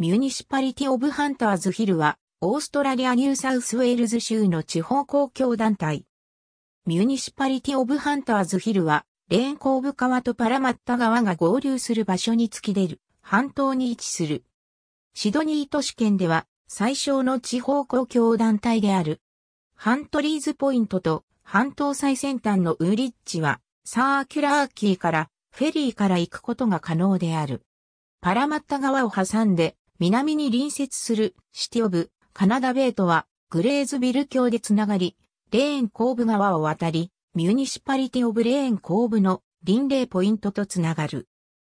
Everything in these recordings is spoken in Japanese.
ミュニシパリティ・オブ・ハンターズ・ヒルは、オーストラリア・ニューサウスウェールズ州の地方公共団体。ミュニシパリティ・オブ・ハンターズ・ヒルは、レーンコーブ川とパラマッタ川が合流する場所に突き出る、半島に位置する。シドニー都市圏では、最小の地方公共団体である。ハントリーズ・ポイントと、半島最先端のウーリッチは、サーキュラーキーから、フェリーから行くことが可能である。パラマッタ川を挟んで、南に隣接するシティオブカナダベイとはグレーズビル橋でつながり、レーン後部側を渡り、ミュニシパリティオブレーン後部の臨霊ポイントとつながる。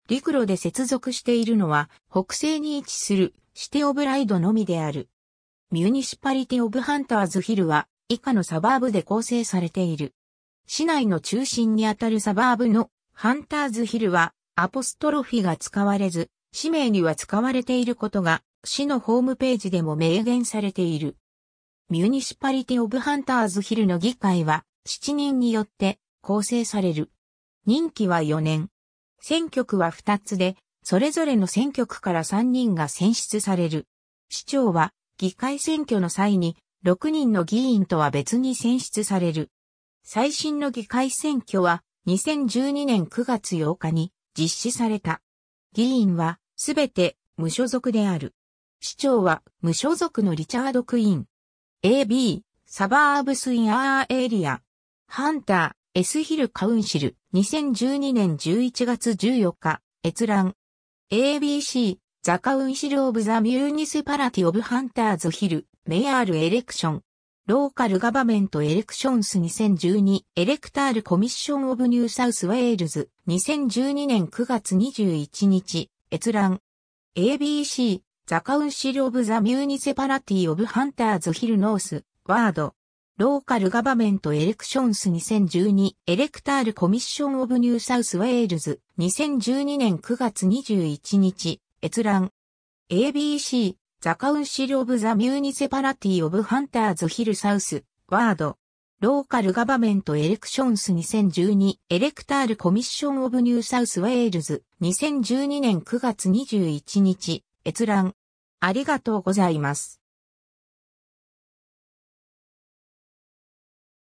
陸路で接続しているのは北西に位置するシティオブライドのみである。ミュニシパリティオブハンターズヒルは以下のサバーブで構成されている。市内の中心にあたるサバーブのハンターズヒルはアポストロフィが使われず、氏名には使われていることが、市のホームページでも明言されている。ミュニシパリティ・オブ・ハンターズ・ヒルの議会は、7人によって構成される。任期は4年。選挙区は2つで、それぞれの選挙区から3人が選出される。市長は、議会選挙の際に、6人の議員とは別に選出される。最新の議会選挙は、2012年9月8日に実施された。議員は、すべて無所属である。市長は無所属のリチャード・クイーン。AB、サバーブス・イン・アー・エリア。ハンター、エスヒル・カウンシル、2012年11月14日、閲覧。ABC、ザ・カウンシル・オブ・ザ・ミューニスパラティ・オブ・ハンターズ・ヒル、メアール・エレクション。ローカル・ガバメント・エレクションス2012、エレクタール・コミッション・オブ・ニュー・サウス・ウェールズ、2012年9月21日、閲覧。ABC、ザカウンシル・オブ・ザ・ミューニセパラティ・オブ・ハンターズ・ヒル・ノース、ワード。ローカル・ガバメント・エレクションス2012、エレクタール・コミッション・オブ・ニュー・サウス・ワイルズ、2012年9月21日、閲覧。ABC、ザカウンシル・オブ・ザ・ミューニセパラティ・オブ・ハンターズ・ヒル・サウス、ワード。ローカルガバメントエレクションス2012エレクタールコミッションオブニューサウスウェールズ2012年9月21日閲覧ありがとうございます。